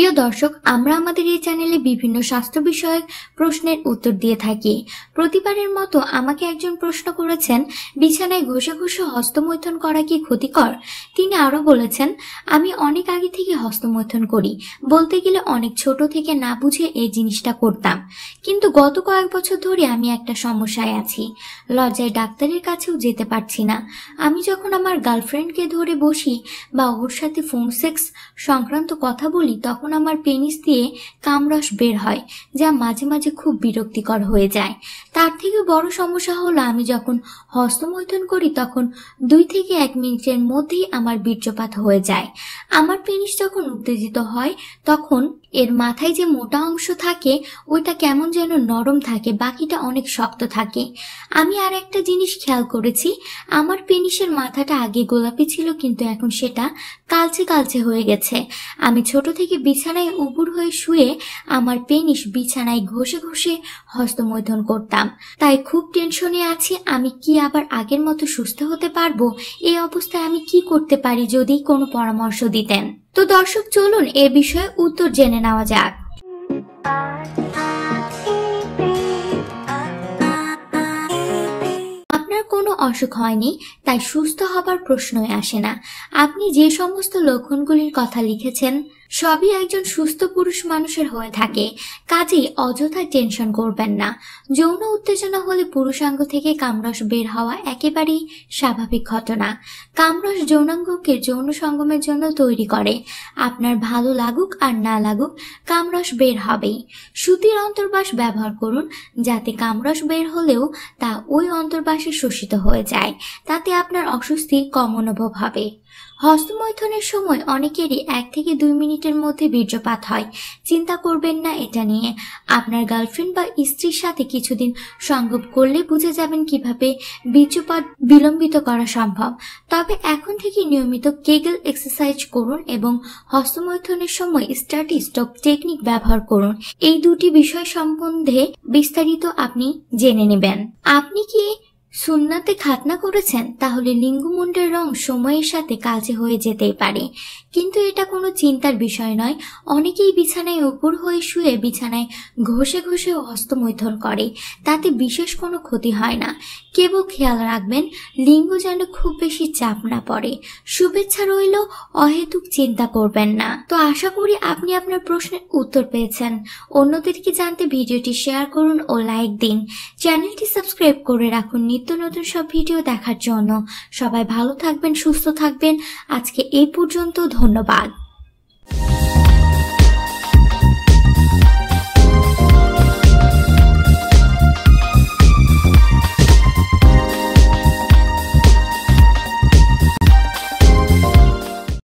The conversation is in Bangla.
প্রিয় দর্শক আমরা আমাদের এই চ্যানেলে বিভিন্ন স্বাস্থ্য বিষয়ক প্রশ্নের উত্তর দিয়ে থাকি প্রতিবারের মতো আমাকে একজন প্রশ্ন করেছেন বিছানায় ঘষে ঘষে হস্তমৈথন করা কি ক্ষতিকর তিনি আরও বলেছেন আমি অনেক আগে থেকে হস্তমৈথন করি বলতে গেলে অনেক ছোট থেকে না বুঝে এই জিনিসটা করতাম কিন্তু গত কয়েক বছর ধরে আমি একটা সমস্যায় আছি লজ্জায় ডাক্তারের কাছেও যেতে পারছি না আমি যখন আমার গার্লফ্রেন্ডকে ধরে বসি বা ওর সাথে ফোন সেক্স সংক্রান্ত কথা বলি তখন তখন আমার পেনিস দিয়ে কামরস বের হয় যা মাঝে মাঝে খুব বিরক্তিকর হয়ে যায় তার থেকে বড় সমস্যা হলো আমি যখন হস্তমৈথন করি তখন দুই থেকে এক মিনিটের মধ্যেই আমার বীর্যপাত হয়ে যায় আমার পেনিস যখন উত্তেজিত হয় তখন এর মাথায় যে মোটা অংশ থাকে ওইটা কেমন যেন নরম থাকে বাকিটা অনেক শক্ত থাকে আমি আর একটা জিনিস খেয়াল করেছি আমার পেনিসের মাথাটা আগে গোলাপি ছিল কিন্তু এখন সেটা কালচে কালচে হয়ে গেছে আমি ছোট থেকে বিছানায় উপুর হয়ে শুয়ে আমার পেনিস বিছানায় ঘষে ঘষে হস্তমৈথন করতাম তাই খুব টেনশনে আছি আমি কি আবার আগের মতো সুস্থ হতে পারবো এই অবস্থায় আমি কি করতে পারি যদি কোনো পরামর্শ দিতেন তো দর্শক চলুন এ বিষয়ে উত্তর জেনে নেওয়া যাক কোনো অসুখ হয়নি তাই সুস্থ হবার প্রশ্নই আসে না আপনি যে সমস্ত লক্ষণগুলির কথা লিখেছেন সবই একজন সুস্থ পুরুষ মানুষের হয়ে থাকে কাজেই অযথা টেনশন করবেন না যৌন উত্তেজনা হলে পুরুষাঙ্গ থেকে কামরস বের হওয়া একেবারেই স্বাভাবিক ঘটনা কামরস যৌনাঙ্গকে যৌন সঙ্গমের জন্য তৈরি করে আপনার ভালো লাগুক আর না লাগুক কামরস বের হবেই সুতির অন্তর্বাস ব্যবহার করুন যাতে কামরস বের হলেও তা ওই অন্তর্বাসে শোষিত হয়ে যায় তাতে আপনার অস্বস্তি কম অনুভব হবে হস্তমৈথনের সময় অনেকেরই এক থেকে দুই মিনিট মিনিটের মধ্যে বীর্যপাত হয় চিন্তা করবেন না এটা নিয়ে আপনার গার্লফ্রেন্ড বা স্ত্রীর সাথে কিছুদিন সঙ্গব করলে বুঝে যাবেন কিভাবে বীর্যপাত বিলম্বিত করা সম্ভব তবে এখন থেকে নিয়মিত কেগেল এক্সারসাইজ করুন এবং হস্তমৈথনের সময় স্টার্ট স্টপ টেকনিক ব্যবহার করুন এই দুটি বিষয় সম্বন্ধে বিস্তারিত আপনি জেনে নেবেন আপনি কি সুন্নাতে খাতনা করেছেন তাহলে লিঙ্গমুণ্ডের রং সময়ের সাথে কালচে হয়ে যেতেই পারে কিন্তু এটা কোনো চিন্তার বিষয় নয় অনেকেই বিছানায় উপর হয়ে শুয়ে বিছানায় ঘষে ঘষে হস্তমৈথন করে তাতে বিশেষ কোনো ক্ষতি হয় না কেবল খেয়াল রাখবেন লিঙ্গ যেন খুব বেশি চাপ না পড়ে শুভেচ্ছা রইল অহেতুক চিন্তা করবেন না তো আশা করি আপনি আপনার প্রশ্নের উত্তর পেয়েছেন অন্যদেরকে জানতে ভিডিওটি শেয়ার করুন ও লাইক দিন চ্যানেলটি সাবস্ক্রাইব করে রাখুন নিত্য নতুন সব ভিডিও দেখার জন্য সবাই ভালো থাকবেন সুস্থ থাকবেন আজকে এই পর্যন্ত ধন্যবাদ